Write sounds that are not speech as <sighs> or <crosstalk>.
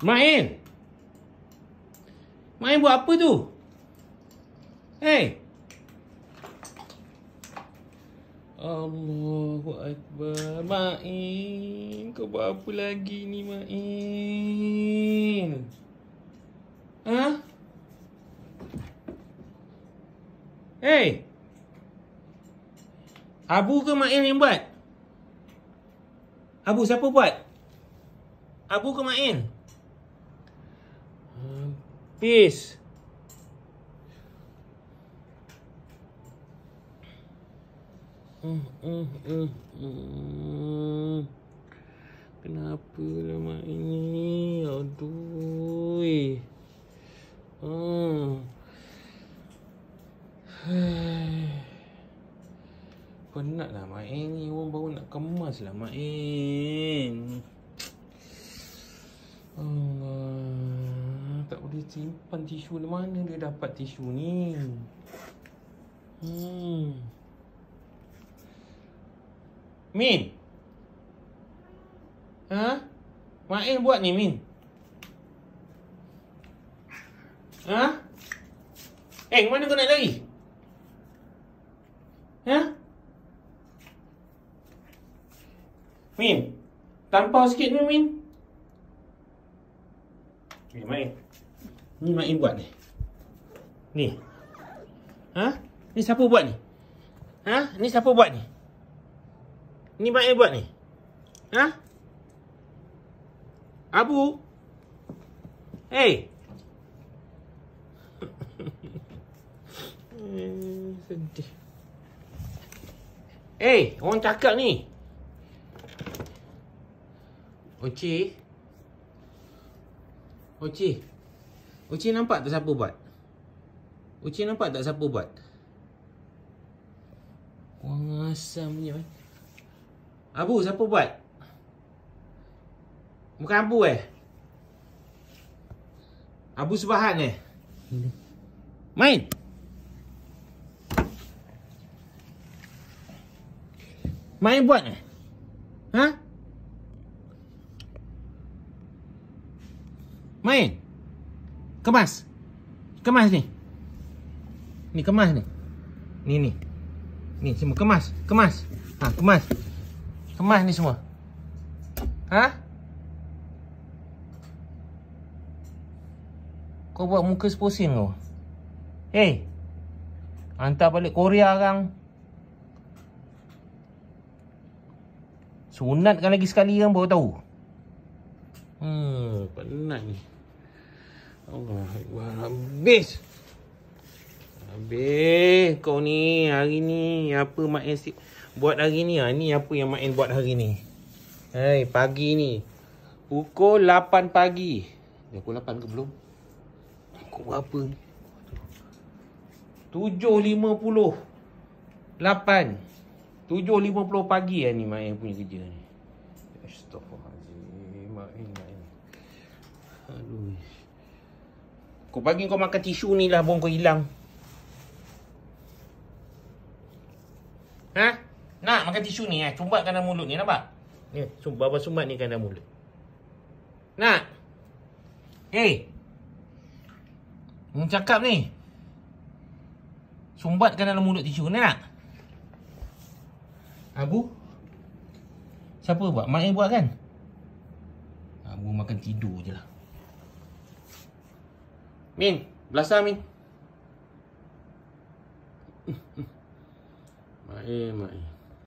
Main. Main buat apa tu? Hei. Allahu Akbar. Main. Kau buat apa lagi ni Main? Ha? Hey, Abu ke Main yang buat? Abu siapa buat? Abu ke Main peace. Kenapa lama ini? Aduh. Eh. Hmm. Penatlah <sighs> main ni Orang baru nak kemas lah main Allah hmm dia simpan tisu mana dia dapat tisu ni hmm min ha main buat ni min ha eh mana kau nak lari ha min tampau sikit ni min Okay, main. Ni Mak buat ni. Ni. Ha? Ni siapa buat ni? Ha? Ni siapa buat ni? Ni Mak buat ni? Ha? Abu? Hey, Hei, <laughs> sedih. Hei, orang cakap ni. Oci. Oci. Oci. Uci nampak tak siapa buat? Uci nampak tak siapa buat? Wang asam punya eh. Abu siapa buat? Bukan Abu eh? Abu Subhan eh? Main! Main buat eh? Ha? Main! kemas kemas ni ni kemas ni ni ni ni semua kemas kemas ha kemas kemas ni semua ha kau buat muka sepusing kau hey hantar balik korea orang sunatkan lagi sekali kan baru tahu hmm penat ni Allah Akbar Habis Habis kau ni Hari ni apa Mak En Buat hari ni ha? Ni apa yang Mak En buat hari ni Hai pagi ni Pukul 8 pagi Pukul 8 ke belum Pukul berapa ni 7.50 8 puluh pagi lah ni Mak En punya kerja ni Astaghfirullahaladzim Mak En Mak En Aduh kau bagi kau makan tisu ni lah bong kau hilang. Ha? Nak makan tisu ni eh? Cumbat kanan mulut ni nampak? Ni, sumbat apa sumbat ni kanan mulut. Nak? Eh. Hey. Ni cakap ni. Sumbat kanan mulut tisu ni nak? Abu? Siapa buat? Mak yang buat kan? Abu makan tidur je lah. Min, belasah Min. <laughs> Mai, mai.